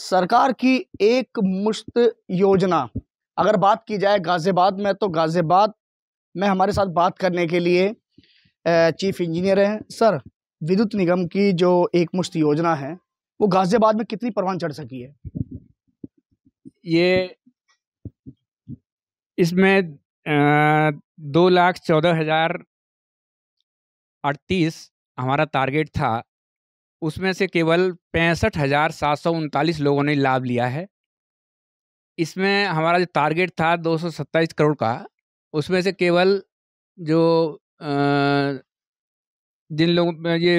सरकार की एक मुश्त योजना अगर बात की जाए गाज़ियाबाद में तो गाज़ियाबाद में हमारे साथ बात करने के लिए चीफ इंजीनियर हैं सर विद्युत निगम की जो एक मुश्त योजना है वो गाज़ियाबाद में कितनी परवान चढ़ सकी है ये इसमें दो लाख चौदह हज़ार अड़तीस हमारा टारगेट था उसमें से केवल पैंसठ हज़ार सात सौ उनतालीस लोगों ने लाभ लिया है इसमें हमारा जो टारगेट था दो सौ सत्ताईस करोड़ का उसमें से केवल जो जिन लोगों में ये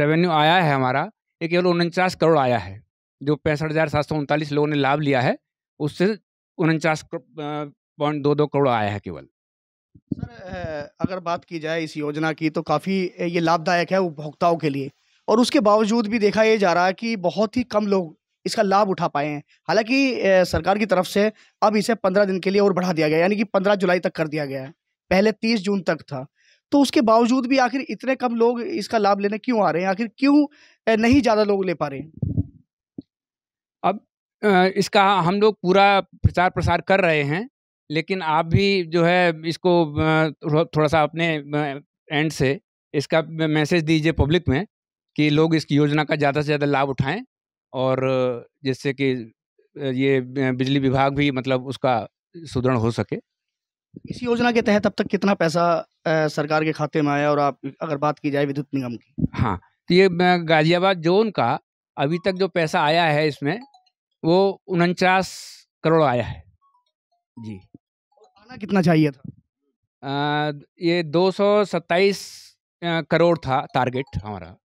रेवेन्यू आया है हमारा ये केवल उनचास करोड़ आया है जो पैंसठ हज़ार सात सौ उनतालीस लोगों ने लाभ लिया है उससे उनचास पॉइंट दो दो करोड़ आया है केवल सर अगर बात की जाए इस योजना की तो काफ़ी ये लाभदायक है उपभोक्ताओं के लिए और उसके बावजूद भी देखा ये जा रहा है कि बहुत ही कम लोग इसका लाभ उठा पाए हैं हालांकि सरकार की तरफ से अब इसे पंद्रह दिन के लिए और बढ़ा दिया गया यानी कि पंद्रह जुलाई तक कर दिया गया है पहले तीस जून तक था तो उसके बावजूद भी आखिर इतने कम लोग इसका लाभ लेने क्यों आ रहे हैं आखिर क्यों नहीं ज़्यादा लोग ले पा रहे हैं अब इसका हम लोग पूरा प्रचार प्रसार कर रहे हैं लेकिन आप भी जो है इसको थोड़ा सा अपने एंड से इसका मैसेज दीजिए पब्लिक में कि लोग इस योजना का ज़्यादा से ज़्यादा लाभ उठाएं और जिससे कि ये बिजली विभाग भी मतलब उसका सुदृढ़ हो सके इस योजना के तहत अब तक कितना पैसा सरकार के खाते में आया और आप अगर बात की जाए विद्युत निगम की हाँ तो ये गाजियाबाद जोन का अभी तक जो पैसा आया है इसमें वो उनचास करोड़ आया है जी आना कितना चाहिए था आ, ये दो सौ सत्ताईस करोड़ था टारगेट हमारा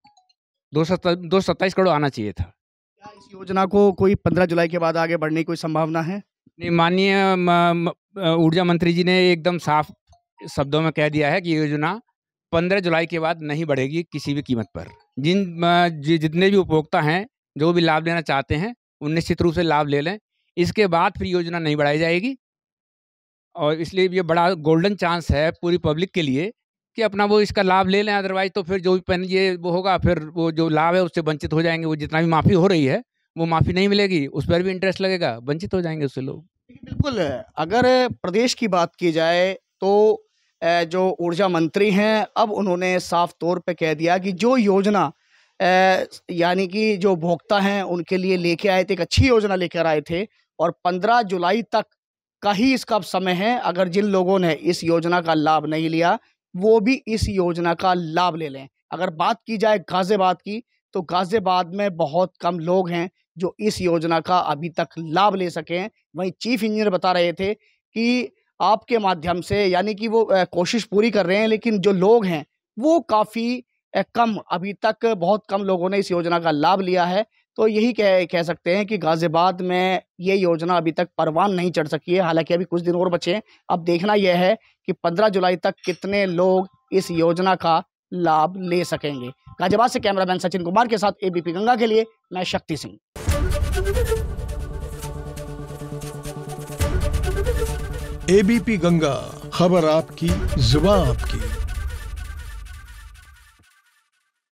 दो सत्ता, दो सत्ताईस करोड़ आना चाहिए था क्या इस योजना को कोई पंद्रह जुलाई के बाद आगे बढ़ने की कोई संभावना है नहीं माननीय ऊर्जा मंत्री जी ने एकदम साफ शब्दों में कह दिया है कि योजना पंद्रह जुलाई के बाद नहीं बढ़ेगी किसी भी कीमत पर जिन जितने भी उपभोक्ता हैं जो भी लाभ लेना चाहते हैं उन निश्चित रूप से लाभ ले लें इसके बाद फिर योजना नहीं बढ़ाई जाएगी और इसलिए ये बड़ा गोल्डन चांस है पूरी पब्लिक के लिए कि अपना वो इसका लाभ ले लें अदरवाइज तो फिर जो भी पेन ये वो होगा फिर वो जो लाभ है उससे वंचित हो जाएंगे वो जितना भी माफ़ी हो रही है वो माफ़ी नहीं मिलेगी उस पर भी इंटरेस्ट लगेगा वंचित हो जाएंगे उससे लोग बिल्कुल अगर प्रदेश की बात की जाए तो जो ऊर्जा मंत्री हैं अब उन्होंने साफ तौर पर कह दिया कि जो योजना यानी कि जो उपभोक्ता हैं उनके लिए लेके आए थे एक अच्छी योजना लेकर आए थे और 15 जुलाई तक का ही इसका समय है अगर जिन लोगों ने इस योजना का लाभ नहीं लिया वो भी इस योजना का लाभ ले लें अगर बात की जाए गाज़ियाबाद की तो गाज़ियाबाद में बहुत कम लोग हैं जो इस योजना का अभी तक लाभ ले सकें वहीं चीफ इंजीनियर बता रहे थे कि आपके माध्यम से यानी कि वो कोशिश पूरी कर रहे हैं लेकिन जो लोग हैं वो काफ़ी कम अभी तक बहुत कम लोगों ने इस योजना का लाभ लिया है तो यही कह कह सकते हैं कि गाज़ियाबाद में ये योजना अभी तक परवान नहीं चढ़ सकी है हालांकि अभी कुछ दिन और बचे हैं अब देखना यह है कि 15 जुलाई तक कितने लोग इस योजना का लाभ ले सकेंगे गाज़ियाबाद से कैमरामैन सचिन कुमार के साथ एबीपी गंगा के लिए मैं शक्ति सिंह एबीपी गंगा खबर आपकी जुबा आपकी